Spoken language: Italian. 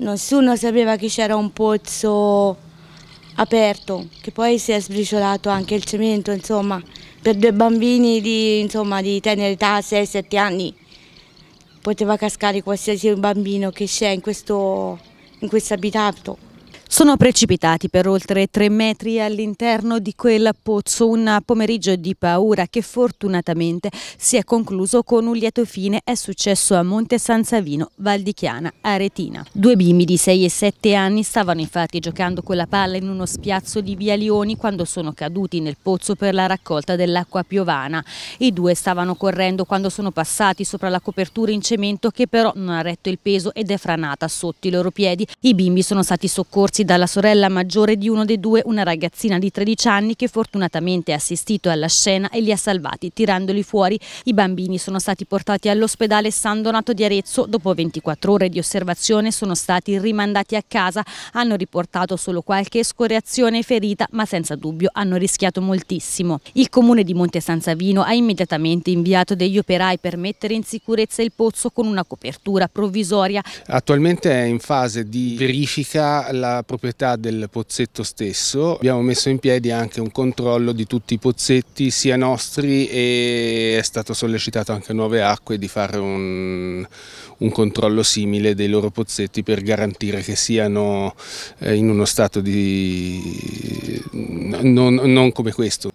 nessuno sapeva che c'era un pozzo aperto, che poi si è sbriciolato anche il cemento, insomma, per due bambini di, insomma, di tenera età, 6-7 anni, poteva cascare qualsiasi bambino che c'è in questo in quest abitato. Sono precipitati per oltre tre metri all'interno di quel pozzo un pomeriggio di paura che fortunatamente si è concluso con un lieto fine. È successo a Monte San Savino, Val di Chiana, Aretina. Due bimbi di 6 e 7 anni stavano infatti giocando con la palla in uno spiazzo di Via Lioni quando sono caduti nel pozzo per la raccolta dell'acqua piovana. I due stavano correndo quando sono passati sopra la copertura in cemento che però non ha retto il peso ed è franata sotto i loro piedi. I bimbi sono stati soccorsi trascorsi dalla sorella maggiore di uno dei due, una ragazzina di 13 anni che fortunatamente ha assistito alla scena e li ha salvati tirandoli fuori. I bambini sono stati portati all'ospedale San Donato di Arezzo, dopo 24 ore di osservazione sono stati rimandati a casa, hanno riportato solo qualche escoriazione ferita ma senza dubbio hanno rischiato moltissimo. Il comune di Monte San Savino ha immediatamente inviato degli operai per mettere in sicurezza il pozzo con una copertura provvisoria. Attualmente è in fase di verifica la proprietà del pozzetto stesso. Abbiamo messo in piedi anche un controllo di tutti i pozzetti, sia nostri e è stato sollecitato anche Nuove Acque di fare un, un controllo simile dei loro pozzetti per garantire che siano eh, in uno stato di... non, non come questo,